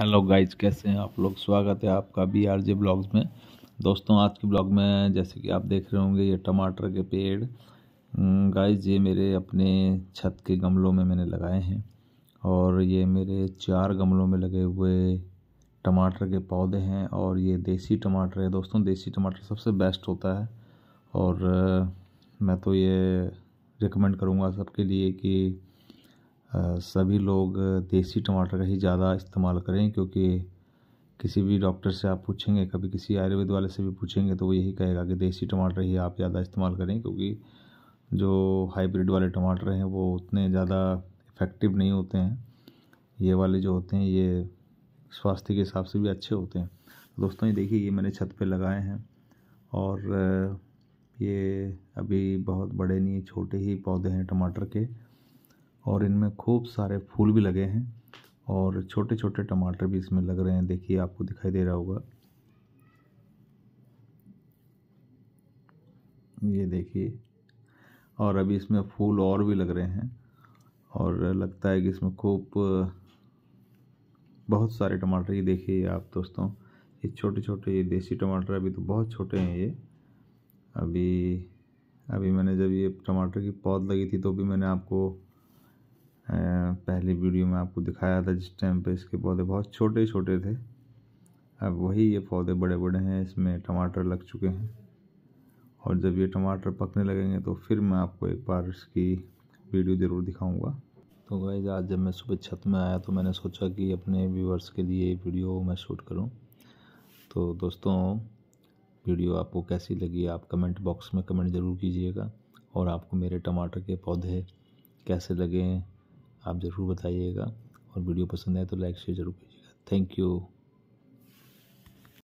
hello guys कैसे हैं आप लोग स्वागत है आपका बी आर जे ब्लॉग्स में दोस्तों आज के ब्लॉग में जैसे कि आप देख रहे होंगे ये टमाटर के पेड़ गाइज हम्म, ये मेरे अपने छत के गमलों में मैंने लगाए हैं और ये मेरे चार गमलों में लगे हुए टमाटर के पौधे हैं और ये देसी टमाटर है दोस्तों देसी टमाटर सबसे बेस्ट होता है और मैं तो ये रिकमेंड करूँगा सबके लिए कि सभी लोग देसी टमाटर का ही ज़्यादा इस्तेमाल करें क्योंकि किसी भी डॉक्टर से आप पूछेंगे कभी किसी आयुर्वेद वाले से भी पूछेंगे तो वो यही कहेगा कि देसी टमाटर ही आप ज़्यादा इस्तेमाल करें क्योंकि जो हाइब्रिड वाले टमाटर हैं वो उतने ज़्यादा इफ़ेक्टिव नहीं होते हैं ये वाले जो होते हैं ये स्वास्थ्य के हिसाब से भी अच्छे होते हैं दोस्तों ये देखिए ये मैंने छत पे लगाए हैं और ये अभी बहुत बड़े नहीं छोटे ही पौधे हैं टमाटर के और इनमें खूब सारे फूल भी लगे हैं और छोटे छोटे टमाटर भी इसमें लग रहे हैं देखिए आपको दिखाई दे रहा होगा ये देखिए और अभी इसमें फूल और भी लग रहे हैं और लगता है कि इसमें खूब बहुत सारे टमाटर ये देखिए आप दोस्तों ये छोटे छोटे ये देसी टमाटर अभी तो बहुत छोटे हैं ये अभी अभी मैंने जब ये टमाटर की पौध लगी थी तो भी मैंने आपको पहली वीडियो में आपको दिखाया था जिस टाइम पे इसके पौधे बहुत छोटे छोटे थे अब वही ये पौधे बड़े बड़े हैं इसमें टमाटर लग चुके हैं और जब ये टमाटर पकने लगेंगे तो फिर मैं आपको एक बार इसकी वीडियो ज़रूर दिखाऊंगा तो वही आज जब मैं सुबह छत में आया तो मैंने सोचा कि अपने व्यूवर्स के लिए वीडियो मैं शूट करूँ तो दोस्तों वीडियो आपको कैसी लगी आप कमेंट बॉक्स में कमेंट ज़रूर कीजिएगा और आपको मेरे टमाटर के पौधे कैसे लगे आप ज़रूर बताइएगा और वीडियो पसंद आए तो लाइक शेयर ज़रूर कीजिएगा थैंक यू